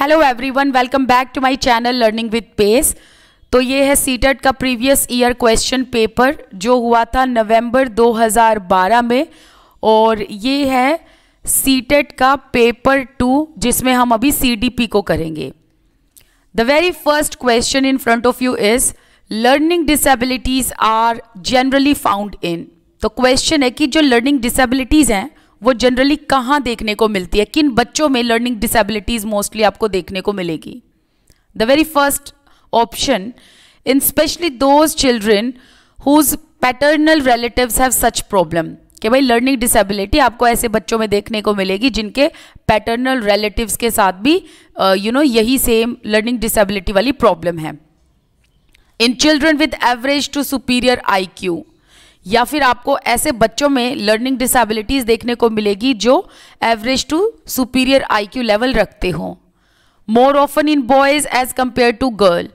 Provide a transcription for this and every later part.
Hello everyone welcome back to my channel learning with pace तो ये है CTET e का प्रीवियस ईयर क्वेश्चन पेपर जो हुआ था नवंबर 2012 में और ये है सीटेट e का पेपर टू जिसमें हम अभी सीडीपी को करेंगे the very first question in front of you is learning disabilities are generally found in तो क्वेश्चन है कि जो लर्निंग डिसेबिलिटीज़ हैं वो जनरली कहाँ देखने को मिलती है किन बच्चों में लर्निंग डिसेबिलिटीज मोस्टली आपको देखने को मिलेगी the very first option in specially those children whose paternal relative have such problem कि भाई लर्निंग डिसेबिलिटी आपको ऐसे बच्चों में देखने को मिलेगी जिनके पैटर्नल रिलेटिव्स के साथ भी you uh, know you know, यही सेम लर्निंग डिसेबिलिटी वाली प्रॉब्लम है in children with average to superior I Q या फिर आपको ऐसे बच्चों में लर्निंग डिसेबिलिटीज़ देखने को मिलेगी जो average to superior IQ level रखते हों more often in boys as compare to girl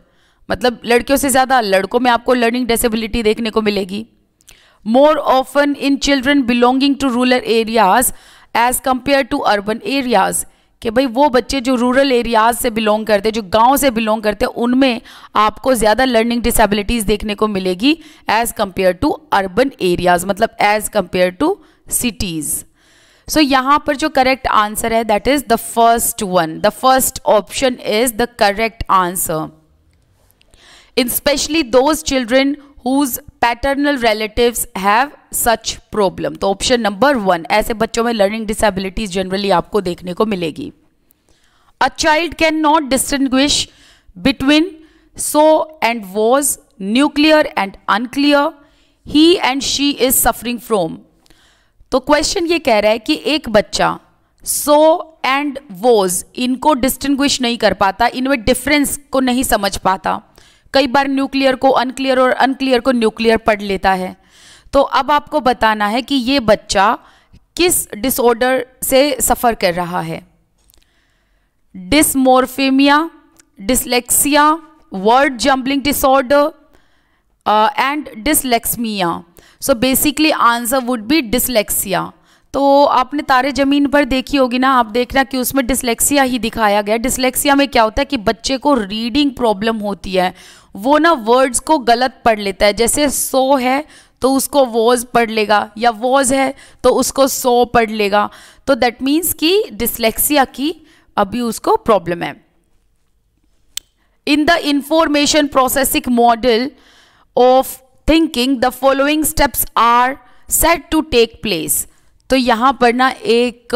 मतलब लड़कियों से ज़्यादा लड़कों में आपको लर्निंग डिसेबिलिटी देखने को मिलेगी more often in children belonging to rural areas as compare to urban areas कि भाई वो बच्चे जो रूरल एरियाज़ से बिलोंग करते जो गांव से बिलोंग करते उनमें आपको ज़्यादा लर्निंग डिसेबिलिटीज़ देखने को मिलेगी as compare to urban areas मतलब as compare to cities so so, यहाँ पर जो करेक्ट आंसर है that is the first one the first option is the correct answer in specially those children whose paternal relatives have such problem तो option number one ऐसे बच्चों में learning disabilities generally आपको देखने को मिलेगी a child can not distinguish between so and was nuclear and unclear he and she is suffering from तो question ये कह रहा है कि एक बच्चा सो एंड वोज इनको डिस्टिंग्विश नहीं कर पाता इनमें डिफरेंस को नहीं समझ पाता कई बार न्यूक्लियर को अनक्लियर और अनक्लियर को न्यूक्लियर पढ़ लेता है तो अब आपको बताना है कि ये बच्चा किस डिसऑर्डर से सफ़र कर रहा है dysmorphemia dyslexia word jumbling disorder and dyslexmia so basically answer would be dyslexia तो आपने तारे ज़मीन पर देखी होगी ना आप देखना कि उसमें डिसलेक्सिया ही दिखाया गया डिसलेक्सिया में क्या होता है कि बच्चे को रीडिंग प्रॉब्लम होती है वो ना वर्ड्स को गलत पढ़ लेता है जैसे सो है तो उसको वॉज पढ़ लेगा या वॉज है तो उसको सो पढ़ लेगा तो दैट मीन्स कि डिसलेक्सिया की अभी उसको प्रॉब्लम है in the information processing model of thinking the following steps are set to take place तो यहां पर ना एक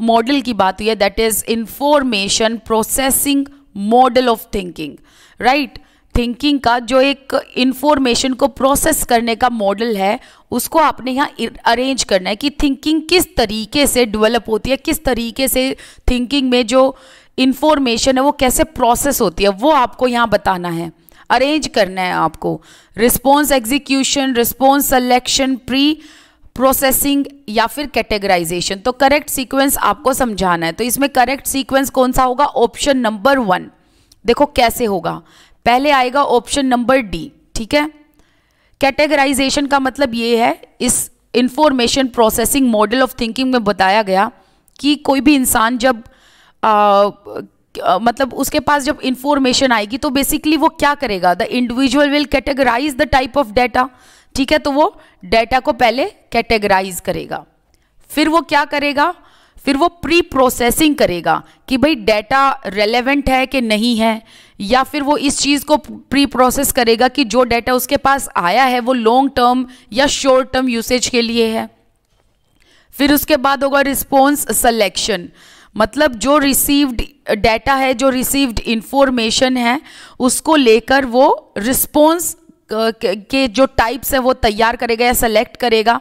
मॉडल uh, की बात हुई है that is information processing model of thinking right thinking का जो एक इन्फॉर्मेशन को प्रोसेस करने का मॉडल है उसको आपने यहाँ अरेंज करना है कि थिंकिंग किस तरीके से डेवलप होती है किस तरीके से थिंकिंग में जो इन्फॉर्मेशन है वो कैसे प्रोसेस होती है वो आपको यहाँ बताना है अरेंज करना है आपको response execution response selection pre processing या फिर कैटेगराइजेशन तो करेक्ट सीक्वेंस आपको समझाना है तो इसमें करेक्ट सीक्वेंस कौन सा होगा ऑप्शन नंबर वन देखो कैसे होगा पहले आएगा ऑप्शन नंबर डी ठीक है कैटेगराइजेशन का मतलब ये है इस information processing model of thinking में बताया गया कि कोई भी इंसान जब आ, मतलब उसके पास जब इंफॉर्मेशन आएगी तो बेसिकली वो क्या करेगा the individual will categorize the type of data ठीक है तो वो डाटा को पहले कैटेगराइज करेगा फिर वो क्या करेगा फिर वो प्री प्रोसेसिंग करेगा कि भाई डेटा रेलेवेंट है कि नहीं है या फिर वो इस चीज़ को प्री प्रोसेस करेगा कि जो डेटा उसके पास आया है वो लॉन्ग टर्म या शॉर्ट टर्म यूसेज के लिए है फिर उसके बाद होगा रिस्पॉन्स सलेक्शन मतलब जो रिसीव्ड डेटा है जो रिसीव्ड इंफॉर्मेशन है उसको लेकर वो रिस्पॉन्स के जो टाइप्स हैं वो तैयार करेगा या सेलेक्ट करेगा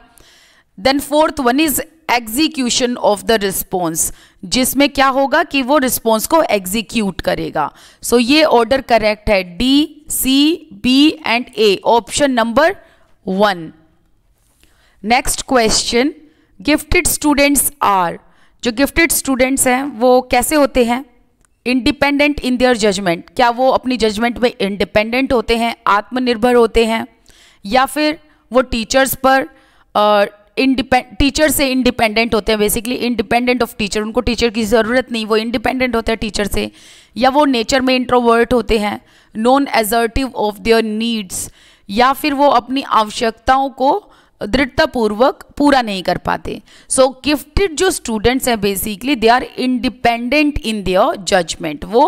then fourth one is execution of the response जिसमें क्या होगा कि वो रिस्पॉन्स को एग्जीक्यूट करेगा सो so, ये ऑर्डर करेक्ट है D C B and A option number one next question gifted students are जो गिफ्टेड स्टूडेंट्स हैं वो कैसे होते हैं इंडिपेंडेंट इन दियर जजमेंट क्या वो अपनी जजमेंट में इंडिपेंडेंट होते हैं आत्मनिर्भर होते हैं या फिर वो टीचर्स पर इंडिपेंड टीचर से इंडिपेंडेंट होते हैं बेसिकली इंडिपेंडेंट ऑफ टीचर उनको टीचर की ज़रूरत नहीं वो इंडिपेंडेंट होते हैं टीचर से या वो नेचर में इंट्रोवर्ट होते हैं non assertive of their needs या फिर वो अपनी आवश्यकताओं को दृढ़तापूर्वक पूरा नहीं कर पाते सो so, गिफ्टेड जो स्टूडेंट्स हैं basically they are independent in their judgement वो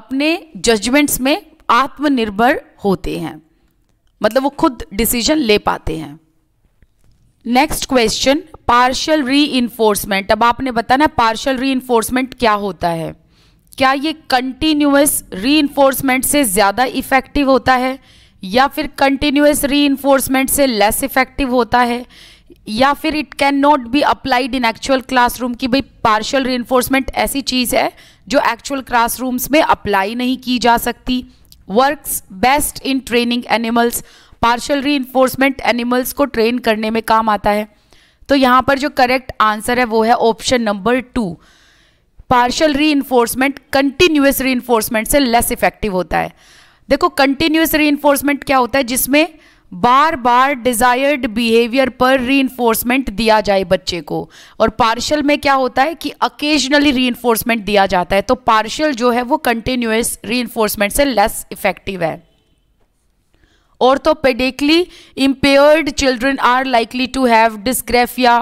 अपने जजमेंट्स में आत्मनिर्भर होते हैं मतलब वो खुद डिसीजन ले पाते हैं नेक्स्ट क्वेश्चन पार्शल री अब आपने बताना पार्शल री क्या होता है क्या ये कंटिन्यूस री से ज़्यादा इफेक्टिव होता है या फिर कंटिन्यूस री से लेस इफेक्टिव होता है या फिर it can not be applied in actual classroom कि भाई पार्शल री ऐसी चीज़ है जो एक्चुअल क्लासरूम्स में अप्लाई नहीं की जा सकती works best in training animals partial re animals को ट्रेन करने में काम आता है तो यहाँ पर जो करेक्ट आंसर है वो है option number two partial re continuous re से लेस इफेक्टिव होता है देखो कंटिन्यूस री क्या होता है जिसमें बार बार डिज़ायर्ड बिहेवियर पर री दिया जाए बच्चे को और पार्शल में क्या होता है कि अकेजनली री दिया जाता है तो पार्शल जो है वो कंटिन्यूस री से लेस इफेक्टिव है orthopedically impaired children are likely to have dysgraphia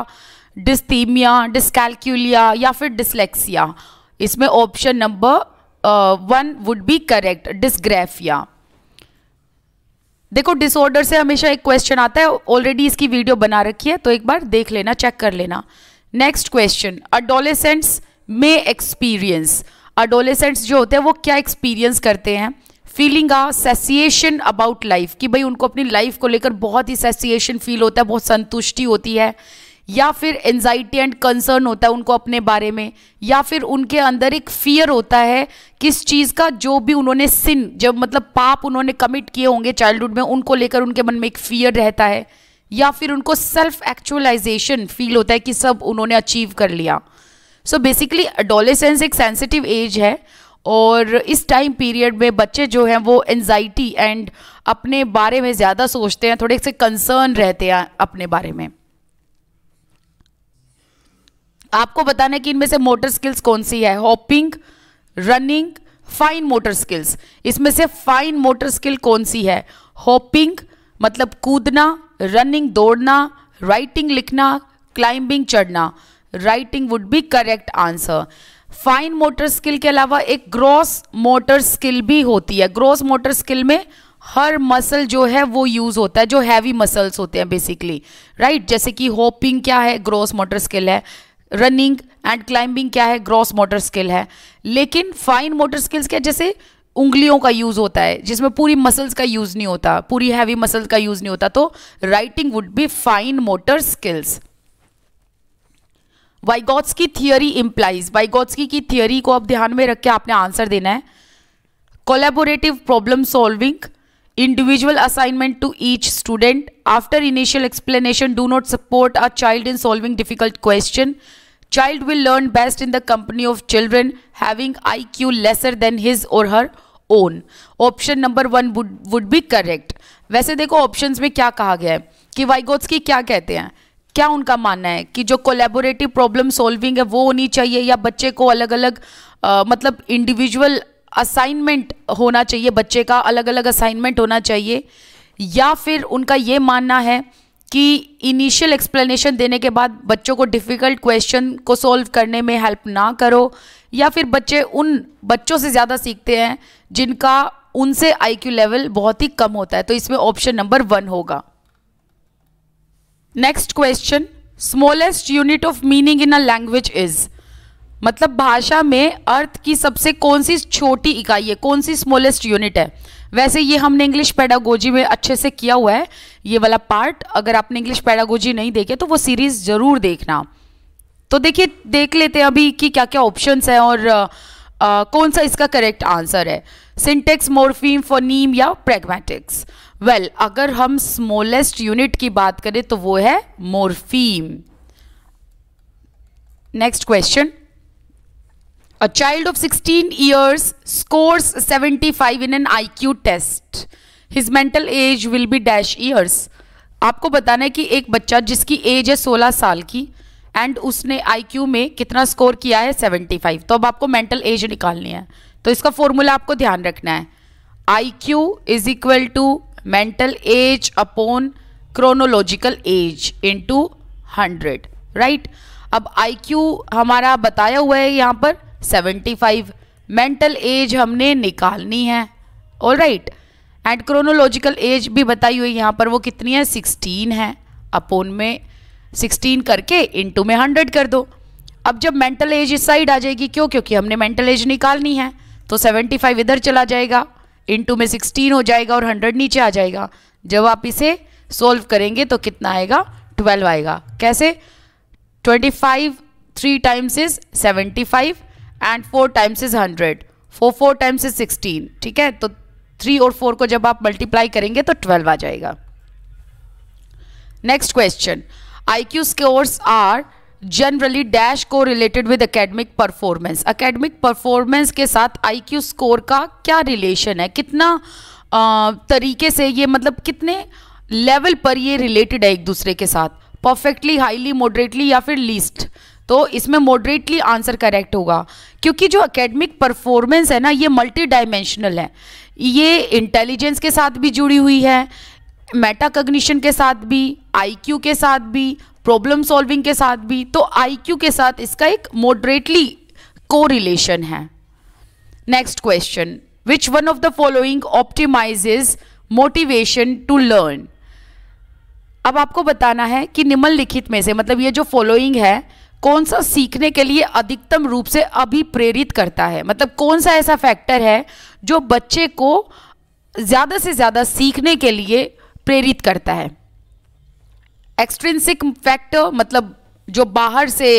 dysthymia dyscalculia या फिर डिसलेक्सिया इसमें option number one would be correct dysgraphia देखो डिसऑर्डर से हमेशा एक क्वेश्चन आता है ऑलरेडी इसकी वीडियो बना रखी है तो एक बार देख लेना चेक कर लेना नेक्स्ट क्वेश्चन अडोलेसेंट्स में एक्सपीरियंस अडोलेसेंट्स जो होते हैं वो क्या एक्सपीरियंस करते हैं feeling a satiation about life कि भाई उनको अपनी लाइफ को लेकर बहुत ही सेसिएशन फील होता है बहुत संतुष्टि होती है या फिर एनजाइटी एंड कंसर्न होता है उनको अपने बारे में या फिर उनके अंदर एक फियर होता है किस चीज़ का जो भी उन्होंने सिन जब मतलब पाप उन्होंने कमिट किए होंगे चाइल्डहुड में उनको लेकर उनके मन में एक फियर रहता है या फिर उनको सेल्फ एक्चुअलाइजेशन फील होता है कि सब उन्होंने अचीव कर लिया सो बेसिकली अडोलेसेंस एक सेंसिटिव एज है और इस टाइम पीरियड में बच्चे जो हैं वो एनजाइटी एंड अपने बारे में ज़्यादा सोचते हैं थोड़े से कंसर्न रहते हैं अपने बारे में आपको बताना है कि इनमें से मोटर स्किल्स कौन सी है hopping running fine motor skills इसमें से फाइन मोटर स्किल कौन सी है हॉपिंग मतलब कूदना रनिंग दौड़ना राइटिंग लिखना क्लाइंबिंग चढ़ना writing would be correct answer fine motor skill के अलावा एक ग्रॉस मोटर स्किल भी होती है ग्रॉस मोटर स्किल में हर मसल जो है वो यूज़ होता है जो हैवी मसल्स होते हैं बेसिकली राइट जैसे कि होपिंग क्या है ग्रॉस मोटर स्किल है रनिंग एंड क्लाइंबिंग क्या है ग्रॉस मोटर स्किल है लेकिन फाइन मोटर स्किल्स क्या जैसे उंगलियों का यूज़ होता है जिसमें पूरी मसल्स का यूज़ नहीं होता पूरी हैवी मसल्स का यूज़ नहीं होता तो writing would be fine motor skills Vygotsky's की थियोरी इम्प्लाइज वाइगॉट्स की थियोरी को अब ध्यान में रख के आपने आंसर देना है collaborative problem solving individual assignment to each student after initial explanation do not support a child in solving difficult question child will learn best in the company of children having I Q lesser than his or her own option number one would be correct वैसे देखो option में क्या कहा गया है कि वाइगोट्स की क्या कहते हैं क्या उनका मानना है कि जो कोलेबोरेटिव प्रॉब्लम सॉल्विंग है वो होनी चाहिए या बच्चे को अलग अलग आ, मतलब इंडिविजुअल असाइनमेंट होना चाहिए बच्चे का अलग अलग असाइनमेंट होना चाहिए या फिर उनका ये मानना है कि इनिशियल एक्सप्लेनेशन देने के बाद बच्चों को डिफ़िकल्ट क्वेश्चन को सॉल्व करने में हेल्प ना करो या फिर बच्चे उन बच्चों से ज़्यादा सीखते हैं जिनका उनसे आईक्यू लेवल बहुत ही कम होता है तो इसमें ऑप्शन नंबर वन होगा next question smallest unit of meaning in a language is मतलब भाषा में अर्थ की सबसे कौन सी छोटी इकाई है कौन सी स्मॉलेस्ट यूनिट है वैसे ये हमने इंग्लिश पैडागोजी में अच्छे से किया हुआ है ये वाला पार्ट अगर आपने इंग्लिश पैडागोजी नहीं देखे तो वो सीरीज ज़रूर देखना तो देखिए देख लेते हैं अभी कि क्या क्या ऑप्शंस हैं और आ, कौन सा इसका करेक्ट आंसर है सिंटेक्स मोरफीम फोनीम या प्रेगमेटिक्स वेल well, अगर हम स्मॉलेस्ट यूनिट की बात करें तो वो है morpheme next question a child of 16 years scores 75 in an IQ test his mental age will be dash years आपको बताना है कि एक बच्चा जिसकी एज है 16 साल की एंड उसने आईक्यू में कितना स्कोर किया है 75 तो अब आपको मेंटल एज निकालनी है तो इसका फॉर्मूला आपको ध्यान रखना है I Q is equal to mental age upon chronological age into hundred right अब आईक्यू हमारा बताया हुआ है यहाँ पर सेवेंटी फाइव मेंटल एज हमने निकालनी है all right and chronological age भी बताई हुई यहाँ पर वो कितनी है सिक्सटीन है अपोन में सिक्सटीन करके इनटू में हंड्रेड कर दो अब जब मेंटल एज इस साइड आ जाएगी क्यों क्योंकि हमने मेंटल एज निकालनी है तो सेवेंटी फाइव इधर चला जाएगा इन टू में सिक्सटीन हो जाएगा और हंड्रेड नीचे आ जाएगा जब आप इसे सोल्व करेंगे तो कितना आएगा ट्वेल्व आएगा कैसे twenty five three times is seventy five and four times is hundred four four times is sixteen ठीक है तो थ्री और फोर को जब आप मल्टीप्लाई करेंगे तो ट्वेल्व आ जाएगा next question I Q scores are generally dash correlated with academic performance academic performance के साथ आईक्यू स्कोर का क्या रिलेशन है कितना आ, तरीके से ये मतलब कितने लेवल पर ये रिलेटेड है एक दूसरे के साथ परफेक्टली हाईली मॉडरेटली या फिर लीस्ट तो इसमें मॉडरेटली आंसर करेक्ट होगा क्योंकि जो एकेडमिक परफॉर्मेंस है ना ये मल्टी डायमेंशनल है ये इंटेलिजेंस के साथ भी जुड़ी हुई है मेटाकग्निशन के साथ भी आईक्यू के साथ भी प्रॉब्लम सॉल्विंग के साथ भी तो आईक्यू के साथ इसका एक मॉडरेटली को रिलेशन है next question which one of the following optimizes motivation to learn अब आपको बताना है कि निम्नलिखित में से मतलब ये जो फॉलोइंग है कौन सा सीखने के लिए अधिकतम रूप से अभी प्रेरित करता है मतलब कौन सा ऐसा फैक्टर है जो बच्चे को ज़्यादा से ज़्यादा सीखने के लिए प्रेरित करता है एक्सट्रेंसिक फैक्टर मतलब जो बाहर से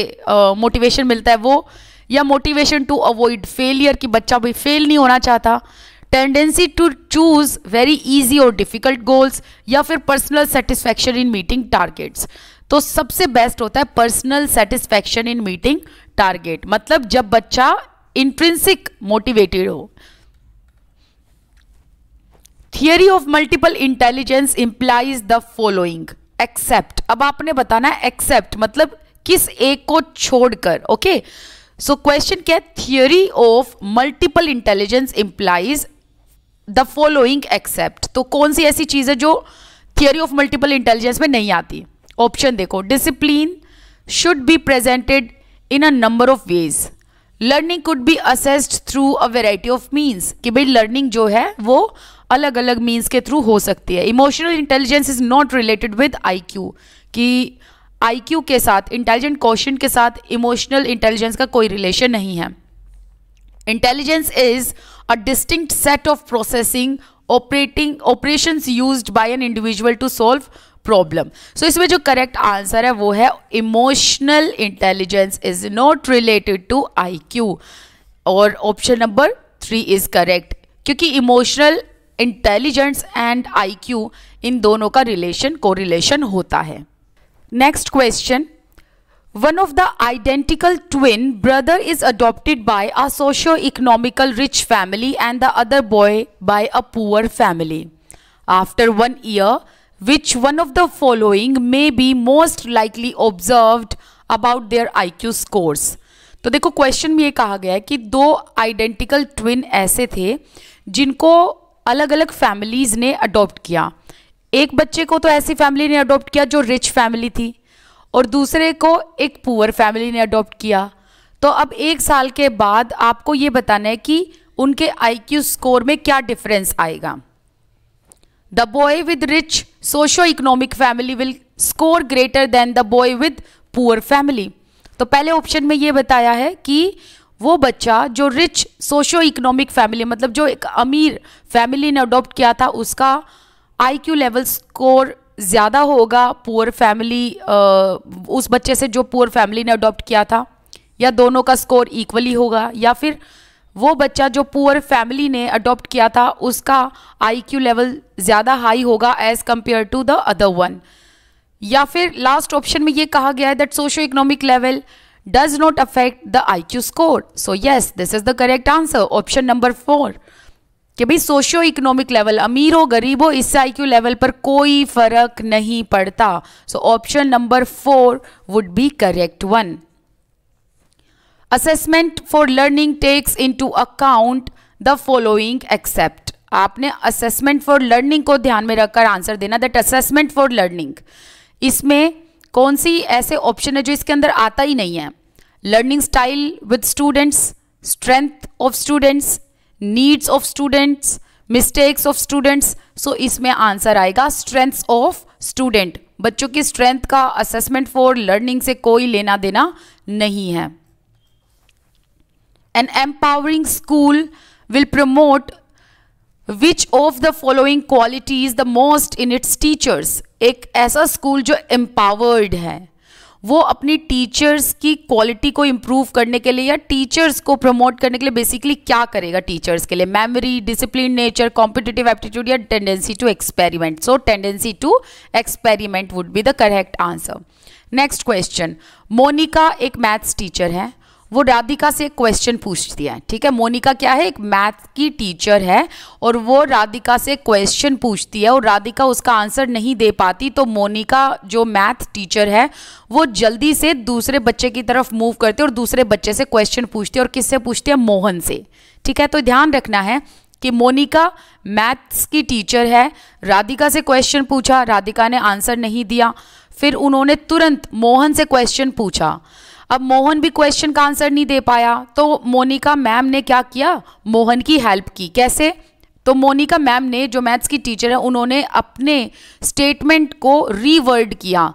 मोटिवेशन uh, मिलता है वो या मोटिवेशन टू अवॉइड फेलियर कि बच्चा भी फेल नहीं होना चाहता tendency to choose very easy or difficult goals या फिर personal satisfaction in meeting targets तो सबसे बेस्ट होता है personal satisfaction in meeting target मतलब जब बच्चा इंट्रेंसिक मोटिवेटेड हो theory of multiple intelligence implies the following except अब आपने बताना है एक्सेप्ट मतलब किस एक को छोड़कर ओके सो क्वेश्चन क्या है theory of multiple intelligence implies the following except तो कौन सी ऐसी चीज़ है जो थियोरी ऑफ मल्टीपल इंटेलिजेंस में नहीं आती ऑप्शन देखो discipline should be presented in a number of ways learning could be assessed through a variety of means कि भाई लर्निंग जो है वो अलग अलग मीन्स के थ्रू हो सकती है emotional intelligence is not related with I Q कि आई क्यू के साथ इंटेलिजेंट क्वेश्चन के साथ इमोशनल इंटेलिजेंस का कोई रिलेशन नहीं है intelligence is a distinct set of processing operating operation use by an individual to solve problem so इसमें जो करेक्ट आंसर है वो है emotional intelligence is not related to I और option number three is correct क्योंकि emotional intelligence and I इन दोनों का रिलेशन रिलेशन होता है next question one of the identical twin brother is adopted by a socio economical rich family and the other boy by a poor family after one year which one of the following may be most likely observed about their IQ scores तो देखो question में ये कहा गया है कि दो identical twin ऐसे थे जिनको अलग अलग फैमिलीज ने अडोप्ट किया एक बच्चे को तो ऐसी फैमिली ने अडोप्ट किया जो रिच फैमिली थी और दूसरे को एक पुअर फैमिली ने अडोप्ट किया तो अब एक साल के बाद आपको ये बताना है कि उनके आईक्यू स्कोर में क्या डिफरेंस आएगा the boy with rich socio economic family will score greater than the boy with poor family तो पहले ऑप्शन में ये बताया है कि वो बच्चा जो रिच सोशो इकोनॉमिक फैमिली मतलब जो एक अमीर फैमिली ने अडोप्ट किया था उसका आईक्यू लेवल स्कोर ज़्यादा होगा पुअर फैमिली उस बच्चे से जो पुअर फैमिली ने अडोप्ट किया था या दोनों का स्कोर इक्वली होगा या फिर वो बच्चा जो पुअर फैमिली ने अडॉप्ट किया था उसका आईक्यू लेवल ज़्यादा हाई होगा as compare to the other one या फिर लास्ट ऑप्शन में ये कहा गया है that socio economic level does not affect the IQ score so yes this is the correct answer option number four कि भाई सोशियो इकोनॉमिक लेवल अमीर हो गरीब हो इससे आईक्यू लेवल पर कोई फर्क नहीं पड़ता so option number four would be correct one assessment for learning takes into account the following except आपने असेसमेंट फॉर लर्निंग को ध्यान में रखकर आंसर देना दैट असेसमेंट फॉर लर्निंग इसमें कौन सी ऐसे ऑप्शन है जो इसके अंदर आता ही नहीं है learning style with students strength of students needs of students mistakes of students so इसमें आंसर आएगा स्ट्रेंथ्स ऑफ स्टूडेंट बच्चों की स्ट्रेंथ का असेसमेंट फॉर लर्निंग से कोई लेना देना नहीं है an empowering school will promote which of the following qualities the most in its teachers एक ऐसा स्कूल जो empowered है वो अपनी टीचर्स की क्वालिटी को इम्प्रूव करने के लिए या टीचर्स को प्रमोट करने के लिए बेसिकली क्या करेगा टीचर्स के लिए memory discipline nature competitive aptitude या tendency to experiment so tendency to experiment would be the correct answer next question Monica एक मैथ्स टीचर है वो राधिका से एक क्वेश्चन पूछती है ठीक है मोनिका क्या है एक मैथ की टीचर है और वो राधिका से क्वेश्चन पूछती है और राधिका उसका आंसर नहीं दे पाती तो मोनिका जो मैथ टीचर है वो जल्दी से दूसरे बच्चे की तरफ मूव है और दूसरे बच्चे से क्वेश्चन पूछती है और किससे पूछते हैं मोहन से ठीक है तो ध्यान रखना है कि मोनिका मैथ्स की टीचर है राधिका से क्वेश्चन पूछा राधिका ने आंसर नहीं दिया फिर उन्होंने तुरंत मोहन से क्वेश्चन पूछा अब मोहन भी क्वेश्चन का आंसर नहीं दे पाया तो मोनिका मैम ने क्या किया मोहन की हेल्प की कैसे तो मोनिका मैम ने जो मैथ्स की टीचर है उन्होंने अपने स्टेटमेंट को रीवर्ड किया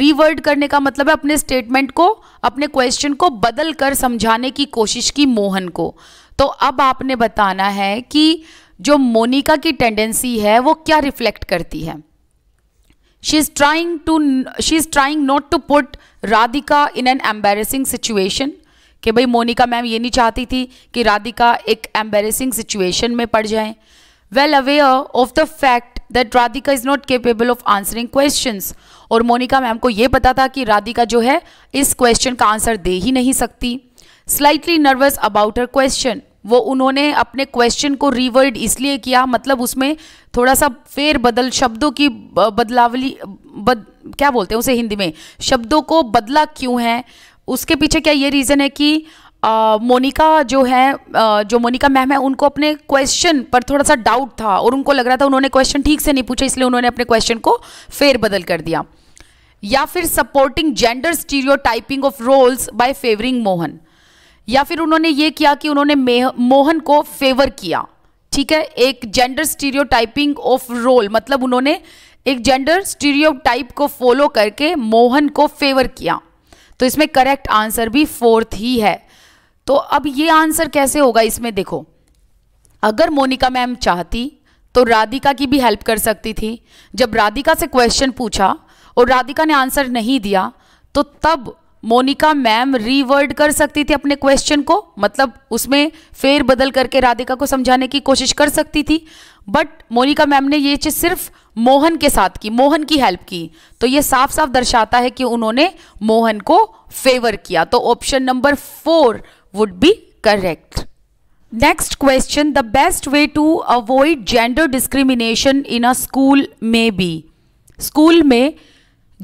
रीवर्ड करने का मतलब है अपने स्टेटमेंट को अपने क्वेश्चन को बदल कर समझाने की कोशिश की मोहन को तो अब आपने बताना है कि जो मोनिका की टेंडेंसी है वो क्या रिफ्लेक्ट करती है she is trying to she is trying not to put radhika in an embarrassing situation कि भाई मोनिका मैम ये नहीं चाहती थी कि राधिका एक एम्बेरेसिंग सिचुएशन में पड़ जाए well aware of the fact that Radhika is not capable of answering questions और मोनिका मैम को ये पता था कि राधिका जो है इस क्वेश्चन का आंसर दे ही नहीं सकती slightly nervous about her question वो उन्होंने अपने क्वेश्चन को रिवर्ड इसलिए किया मतलब उसमें थोड़ा सा फेर बदल शब्दों की बदलावली बद क्या बोलते हैं उसे हिंदी में शब्दों को बदला क्यों है उसके पीछे क्या ये रीज़न है कि मोनिका जो है आ, जो मोनिका मैम है उनको अपने क्वेश्चन पर थोड़ा सा डाउट था और उनको लग रहा था उन्होंने क्वेश्चन ठीक से नहीं पूछा इसलिए उन्होंने अपने क्वेश्चन को फेर बदल कर दिया या फिर supporting gender stereotyping of roles by favouring Mohan या फिर उन्होंने ये किया कि उन्होंने मोहन को फेवर किया ठीक है एक जेंडर स्टीरियोटाइपिंग ऑफ रोल मतलब उन्होंने एक जेंडर स्टीरियोटाइप को फॉलो करके मोहन को फेवर किया तो इसमें करेक्ट आंसर भी फोर्थ ही है तो अब ये आंसर कैसे होगा इसमें देखो अगर मोनिका मैम चाहती तो राधिका की भी हेल्प कर सकती थी जब राधिका से क्वेश्चन पूछा और राधिका ने आंसर नहीं दिया तो तब मोनिका मैम रीवर्ड कर सकती थी अपने क्वेश्चन को मतलब उसमें फेर बदल करके राधिका को समझाने की कोशिश कर सकती थी बट मोनिका मैम ने ये चीज़ सिर्फ मोहन के साथ की मोहन की हेल्प की तो ये साफ साफ दर्शाता है कि उन्होंने मोहन को फेवर किया तो option number four would be correct next question the best way to avoid gender discrimination in a school में बी स्कूल में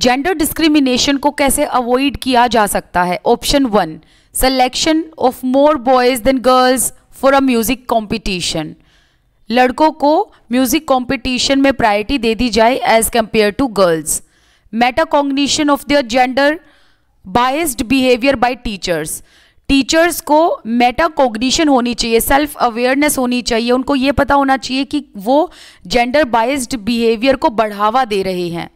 जेंडर डिस्क्रिमिनेशन को कैसे अवॉइड किया जा सकता है option one selection of more boys than girls for a music competition लड़कों को म्यूज़िक कॉम्पिटिशन में प्रायोरिटी दे दी जाए as compare to girls metacognition of their gender biased behaviour by teachers teachers को मेटाकॉग्निशन होनी चाहिए सेल्फ अवेयरनेस होनी चाहिए उनको ये पता होना चाहिए कि वो जेंडर बायस्ड बिहेवियर को बढ़ावा दे रहे हैं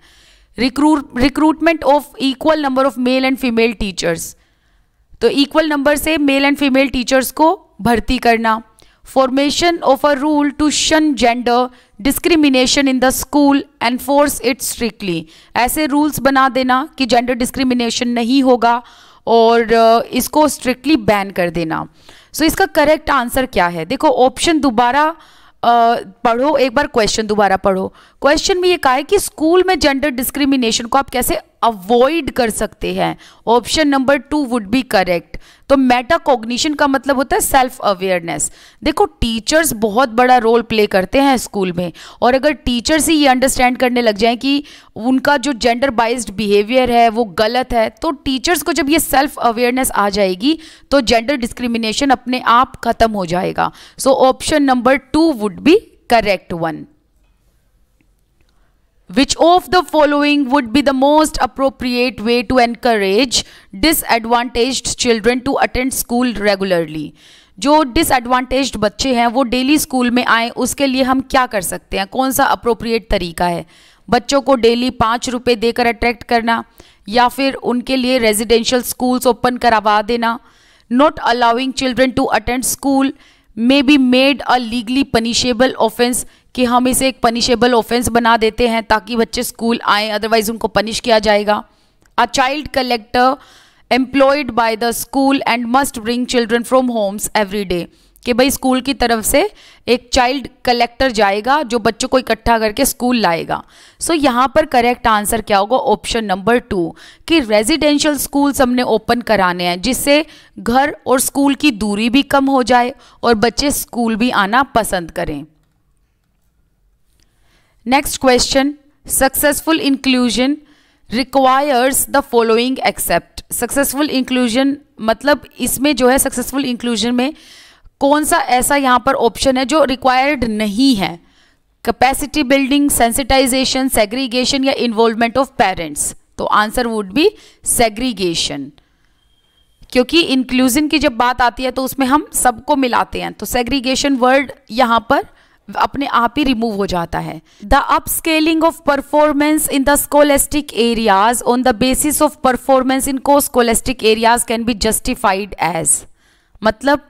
recruit recruitment of equal number of male and female teachers तो इक्वल नंबर से मेल एंड फीमेल टीचर्स को भर्ती करना formation of a rule to shun gender discrimination in the school and force it strictly ऐसे rules बना देना कि gender discrimination नहीं होगा और इसको स्ट्रिक्टली बैन कर देना सो so, इसका करेक्ट आंसर क्या है देखो ऑप्शन दोबारा पढ़ो एक बार क्वेश्चन दोबारा पढ़ो क्वेश्चन में ये कहा है कि स्कूल में जेंडर डिस्क्रिमिनेशन को आप कैसे अवॉइड कर सकते हैं option number two would be correct तो मेटाकॉग्निशन का मतलब होता है सेल्फ अवेयरनेस देखो टीचर्स बहुत बड़ा रोल प्ले करते हैं स्कूल में और अगर टीचर्स ही ये अंडरस्टैंड करने लग जाएं कि उनका जो जेंडर बाइज्ड बिहेवियर है वो गलत है तो टीचर्स को जब ये सेल्फ अवेयरनेस आ जाएगी तो जेंडर डिस्क्रिमिनेशन अपने आप खत्म हो जाएगा so option number two would be correct one Which of the following would be the most appropriate way to encourage disadvantaged children to attend school regularly? जो डिसएडवांटेज बच्चे हैं वो डेली स्कूल में आए उसके लिए हम क्या कर सकते हैं कौन सा अप्रोप्रिएट तरीका है बच्चों को डेली पाँच रुपये देकर अट्रैक्ट करना या फिर उनके लिए रेजिडेंशियल स्कूल्स ओपन करवा देना not allowing children to attend school may be made a legally punishable offence कि हम इसे एक पनिशेबल ऑफेंस बना देते हैं ताकि बच्चे स्कूल आए अदरवाइज उनको पनिश किया जाएगा a child collector employed by the school and must bring children from homes every day कि भाई स्कूल की तरफ से एक चाइल्ड कलेक्टर जाएगा जो बच्चों को इकट्ठा करके स्कूल लाएगा सो so, यहाँ पर करेक्ट आंसर क्या होगा ऑप्शन नंबर टू कि रेजिडेंशियल स्कूल्स हमने ओपन कराने हैं जिससे घर और स्कूल की दूरी भी कम हो जाए और बच्चे स्कूल भी आना पसंद करें next question successful inclusion requires the following except successful inclusion मतलब इसमें जो है सक्सेसफुल इंक्लूजन में कौन सा ऐसा यहाँ पर ऑप्शन है जो रिक्वायर्ड नहीं है कैपेसिटी बिल्डिंग सेंसिटाइजेशन सेग्रीगेशन या इन्वॉल्वमेंट ऑफ पेरेंट्स तो आंसर वुड बी सेग्रीगेशन क्योंकि इंक्लूजन की जब बात आती है तो उसमें हम सबको मिलाते हैं तो सेग्रीगेशन वर्ड यहाँ पर अपने आप ही रिमूव हो जाता है the upscaling of performance in the scholastic areas on the basis of performance in co scholastic areas can be justified as मतलब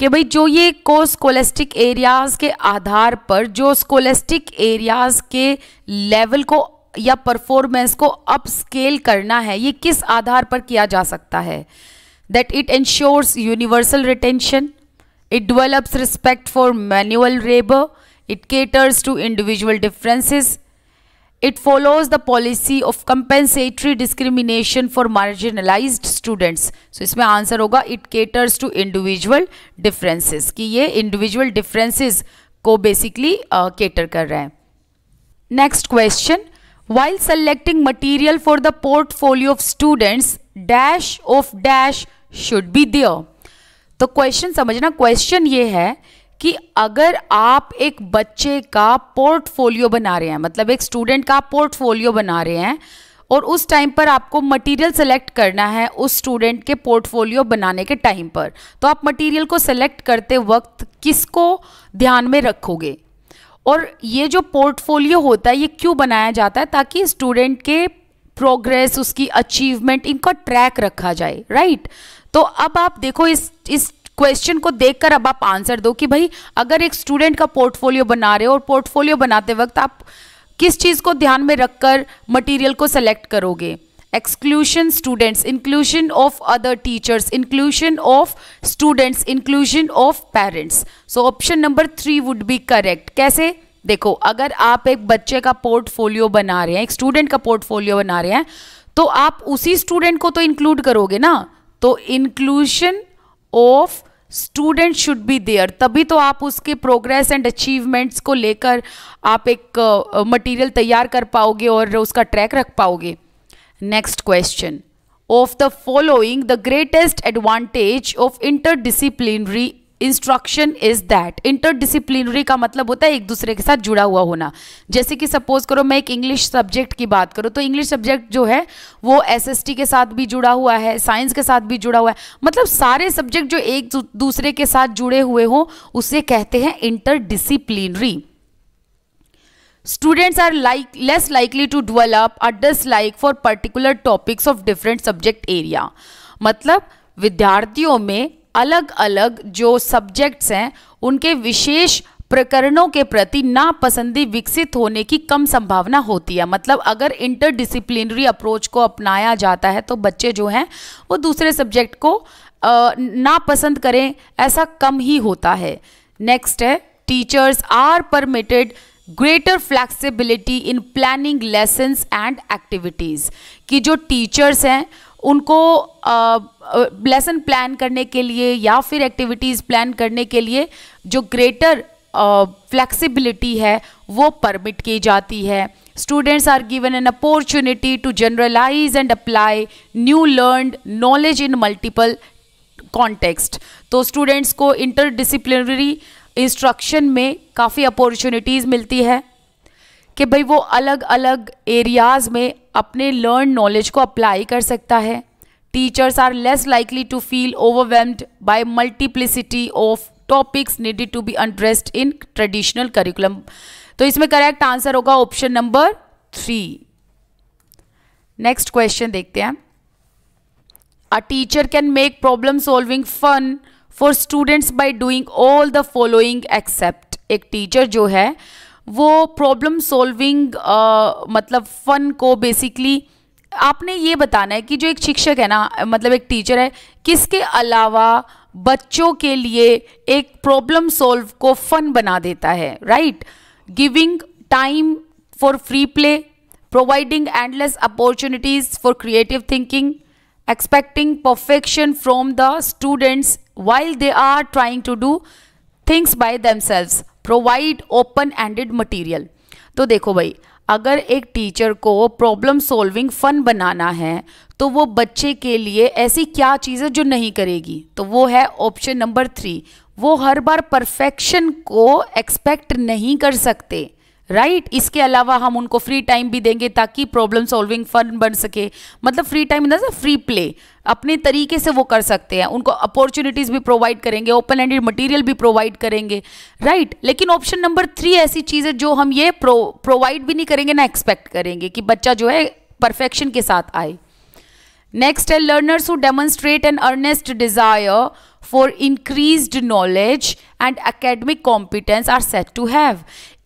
कि भाई जो ये को स्कोलेस्टिक एरियाज़ के आधार पर जो स्कोलेस्टिक एरियाज़ के लेवल को या परफॉर्मेंस को अप स्केल करना है ये किस आधार पर किया जा सकता है that it ensures universal retention it develops respect for manual labour it caters to individual differences It follows the policy of compensatory discrimination for marginalized students. So isme answer hoga it caters to individual differences ki ye individual differences ko basically uh, cater kar raha hai Next question. While selecting material for the portfolio of students, dash of dash should be there. to question samajhna question ye hai कि अगर आप एक बच्चे का portfolio बना रहे हैं मतलब एक स्टूडेंट का पोर्टफोलियो बना रहे हैं और उस टाइम पर आपको मटेरियल सेलेक्ट करना है उस स्टूडेंट के पोर्टफोलियो बनाने के टाइम पर तो आप मटेरियल को सेलेक्ट करते वक्त किसको ध्यान में रखोगे और ये जो पोर्टफोलियो होता है ये क्यों बनाया जाता है ताकि स्टूडेंट के प्रोग्रेस उसकी अचीवमेंट इनका ट्रैक रखा जाए राइट तो अब आप देखो इस इस क्वेश्चन को देखकर अब आप आंसर दो कि भाई अगर एक स्टूडेंट का पोर्टफोलियो बना रहे हो और पोर्टफोलियो बनाते वक्त आप किस चीज़ को ध्यान में रखकर मटेरियल को सेलेक्ट करोगे exclusion students inclusion of other teachers inclusion of students inclusion of parents so option number three would be correct कैसे देखो अगर आप एक बच्चे का पोर्टफोलियो बना रहे हैं एक स्टूडेंट का पोर्टफोलियो बना रहे हैं तो आप उसी स्टूडेंट को तो इंक्लूड करोगे ना तो inclusion of student should be there तभी तो आप उसके प्रोग्रेस एंड अचीवमेंट्स को लेकर आप एक मटेरियल uh, तैयार कर पाओगे और उसका ट्रैक रख पाओगे next question of the following the greatest advantage of interdisciplinary instruction is that interdisciplinary का मतलब होता है एक दूसरे के साथ जुड़ा हुआ होना जैसे कि सपोज करो मैं एक इंग्लिश सब्जेक्ट की बात करूँ तो इंग्लिश सब्जेक्ट जो है वो एसएसटी के साथ भी जुड़ा हुआ है साइंस के साथ भी जुड़ा हुआ है मतलब सारे सब्जेक्ट जो एक दूसरे के साथ जुड़े हुए हों उसे कहते हैं interdisciplinary students are like less likely to develop a dislike for particular topics of different subject area मतलब विद्यार्थियों में अलग अलग जो सब्जेक्ट्स हैं उनके विशेष प्रकरणों के प्रति नापसंदी विकसित होने की कम संभावना होती है मतलब अगर इंटरडिसिप्लिनरी अप्रोच को अपनाया जाता है तो बच्चे जो हैं वो दूसरे सब्जेक्ट को नापसंद करें ऐसा कम ही होता है नेक्स्ट है teachers are permitted greater flexibility in planning lessons and activities कि जो टीचर्स हैं उनको लेसन प्लान करने के लिए या फिर एक्टिविटीज़ प्लान करने के लिए जो ग्रेटर फ्लैक्सीबिलिटी है वो परमिट की जाती है students are given an opportunity to generalise and apply new learn knowledge in multiple context तो स्टूडेंट्स को इंटरडिसिप्लिनरी इंस्ट्रक्शन में काफ़ी अपॉर्चुनिटीज़ मिलती है कि भाई वो अलग अलग एरियाज़ में अपने लर्न नॉलेज को अप्लाई कर सकता है teachers are less likely to feel overwhelmed by multiplicity of topics needed to be addressed in traditional curriculum तो इसमें करेक्ट आंसर होगा option number three next question देखते हैं a teacher can make problem solving fun for students by doing all the following except एक teacher जो है वो problem solving uh, मतलब फ़न को बेसिकली आपने ये बताना है कि जो एक शिक्षक है ना मतलब एक टीचर है किसके अलावा बच्चों के लिए एक प्रॉब्लम सॉल्व को फन बना देता है right giving time for free play providing endless opportunities for creative thinking expecting perfection from the students while they are trying to do things by themselves provide open ended material तो देखो भाई अगर एक teacher को problem solving fun बनाना है तो वो बच्चे के लिए ऐसी क्या चीज़ें जो नहीं करेगी तो वो है ऑप्शन नंबर थ्री वो हर बार परफेक्शन को एक्सपेक्ट नहीं कर सकते राइट right? इसके अलावा हम उनको फ्री टाइम भी देंगे ताकि प्रॉब्लम सॉल्विंग फन बन सके मतलब free time in free play अपने तरीके से वो कर सकते हैं उनको अपॉर्चुनिटीज़ भी प्रोवाइड करेंगे ओपन एंडेड मटेरियल भी प्रोवाइड करेंगे राइट right? लेकिन ऑप्शन नंबर थ्री ऐसी चीज़ है जो हम ये प्रोवाइड भी नहीं करेंगे ना एक्सपेक्ट करेंगे कि बच्चा जो है परफेक्शन के साथ आए नेक्स्ट है learners who demonstrate an earnest desire for increase knowledge and academic competence are set to have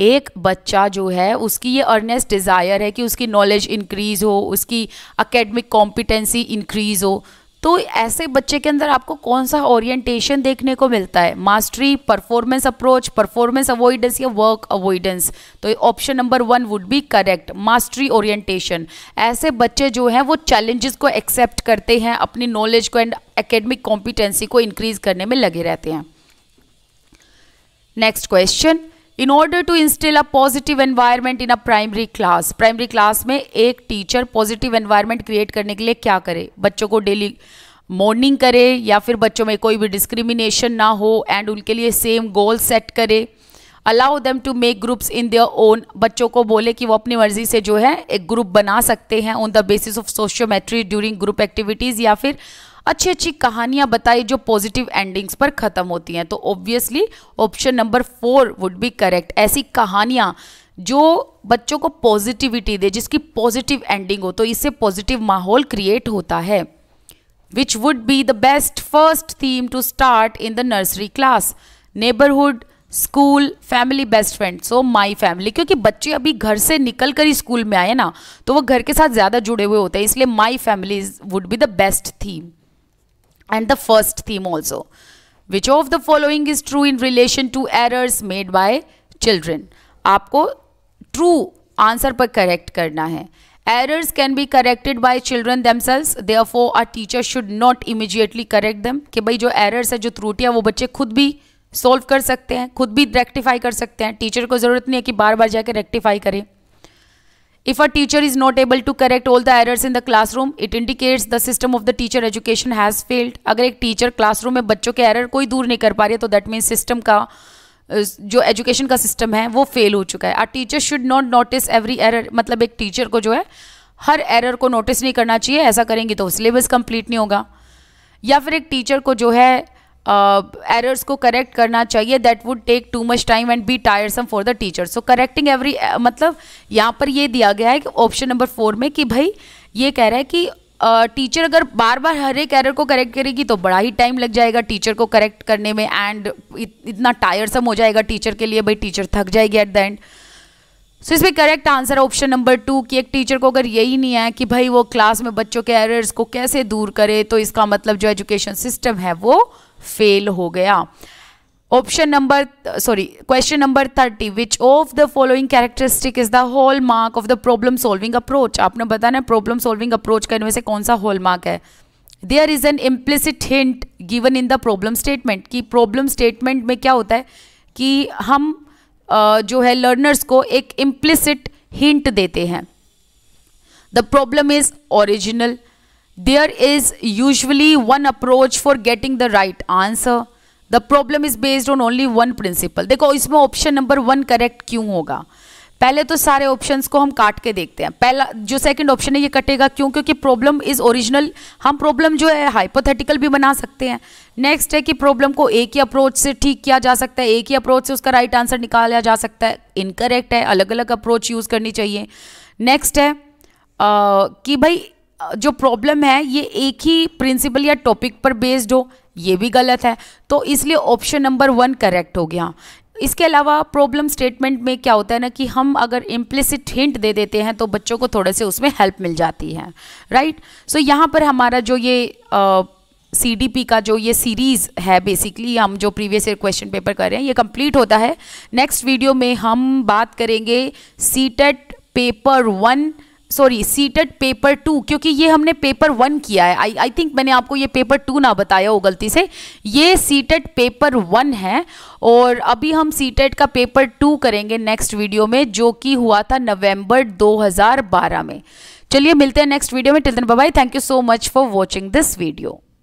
एक बच्चा जो है उसकी ये अर्नेस्ट डिजायर है कि उसकी नॉलेज इंक्रीज हो उसकी अकेडमिक कॉम्पिटेंसी इंक्रीज हो तो ऐसे बच्चे के अंदर आपको कौन सा ओरिएंटेशन देखने को मिलता है mastery performance approach performance avoidance या वर्क अवॉइडेंस तो option number one would be correct mastery orientation ऐसे बच्चे जो हैं वो चैलेंजेस को एक्सेप्ट करते हैं अपनी नॉलेज को एंड एकेडमिक कॉम्पिटेंसी को इंक्रीज करने में लगे रहते हैं next question in order to instil a positive environment in a primary class primary class में एक टीचर पॉजिटिव एनवायरमेंट क्रिएट करने के लिए क्या करे बच्चों को डेली मॉर्निंग करे या फिर बच्चों में कोई भी डिस्क्रिमिनेशन ना हो एंड उनके लिए सेम गोल सेट करे allow them to make groups in their own बच्चों को बोले कि वो अपनी मर्जी से जो है एक ग्रुप बना सकते हैं on the basis of sociometry during group activities या फिर अच्छी अच्छी कहानियां बताई जो पॉजिटिव एंडिंग्स पर ख़त्म होती हैं तो obviously option number four would be correct ऐसी कहानियाँ जो बच्चों को पॉजिटिविटी दे जिसकी पॉजिटिव एंडिंग हो तो इससे पॉजिटिव माहौल क्रिएट होता है which would be the best first theme to start in the nursery class neighbourhood school family best friend so my family क्योंकि बच्चे अभी घर से निकल कर ही स्कूल में आए ना तो वो घर के साथ ज़्यादा जुड़े हुए होते हैं इसलिए my family would be the best theme and the first theme also. Which of the following is true in relation to errors made by children? aapko true answer par correct karna hai errors can be corrected by children themselves therefore a teacher should not immediately correct them ke bhai jo errors है जो त्रुटियाँ wo bacche khud bhi solve कर सकते हैं खुद भी rectify कर सकते हैं टीचर को ज़रूरत नहीं है कि बार बार जाकर रेक्टिफाई करें If a teacher is not able to correct all the errors in the classroom, it indicates the system of the teacher education has failed. अगर एक teacher classroom में बच्चों के error कोई दूर नहीं कर पा रही है तो दैट मीन्स सिस्टम का जो एजुकेशन का सिस्टम है वो फेल हो चुका है a teacher should not notice every error मतलब एक टीचर को जो है हर एरर को नोटिस नहीं करना चाहिए ऐसा करेंगे तो सिलेबस कंप्लीट नहीं होगा या फिर एक टीचर को जो है एरर्स uh, को करेक्ट करना चाहिए that would take too much time and be tiresome for the teacher so correcting every मतलब यहाँ पर ये दिया गया है कि ऑप्शन नंबर फोर में कि भाई ये कह रहा है कि टीचर uh, अगर बार बार हर एक एरर को करेक्ट करेगी तो बड़ा ही टाइम लग जाएगा टीचर को करेक्ट करने में एंड इत, इतना टायरसम हो जाएगा टीचर के लिए भाई टीचर थक जाएगी एट द एंड सो इसमें correct answer option number two कि एक टीचर को अगर यही नहीं है कि भाई वो क्लास में बच्चों के एरर्स को कैसे दूर करे तो इसका मतलब जो एजुकेशन सिस्टम है वो फेल हो गया option number sorry question number thirty which of the following characteristic is the hallmark of the problem solving approach आपने बताना प्रॉब्लम सॉल्विंग अप्रोच का इनमें से कौन सा हॉल मार्क है there is an implicit hint given in the problem statement कि problem statement में क्या होता है कि हम जो है लर्नर्स को एक इम्प्लिसिट हिंट देते हैं the problem is original There is usually one approach for getting the right answer. The problem is based on only one principle देखो इसमें ऑप्शन नंबर वन करेक्ट क्यों होगा पहले तो सारे ऑप्शंस को हम काट के देखते हैं पहला जो सेकंड ऑप्शन है ये कटेगा क्यों क्योंकि प्रॉब्लम इज ओरिजिनल हम प्रॉब्लम जो है हाइपोथेटिकल भी बना सकते हैं नेक्स्ट है कि प्रॉब्लम को एक ही अप्रोच से ठीक किया जा सकता है एक ही अप्रोच से उसका राइट right आंसर निकाला जा सकता है इनकरेक्ट है अलग अलग अप्रोच यूज़ करनी चाहिए नेक्स्ट है आ, कि भाई जो प्रॉब्लम है ये एक ही प्रिंसिपल या टॉपिक पर बेस्ड हो ये भी गलत है तो इसलिए ऑप्शन नंबर वन करेक्ट हो गया इसके अलावा प्रॉब्लम स्टेटमेंट में क्या होता है ना कि हम अगर इम्प्लिसिट हिंट दे देते हैं तो बच्चों को थोड़े से उसमें हेल्प मिल जाती है राइट सो so, यहाँ पर हमारा जो ये सी डी पी का जो ये सीरीज़ है बेसिकली हम जो प्रीवियस ईयर क्वेश्चन पेपर कर रहे हैं ये कंप्लीट होता है नेक्स्ट वीडियो में हम बात करेंगे C paper one sorry CTET paper two क्योंकि ये हमने पेपर वन किया है आई आई थिंक मैंने आपको ये पेपर टू ना बताया हो गलती से ये सीटेड पेपर वन है और अभी हम सीटेड का पेपर टू करेंगे नेक्स्ट वीडियो में जो कि हुआ था नवंबर 2012 में चलिए मिलते हैं नेक्स्ट वीडियो में till then bye thank you so much for watching this video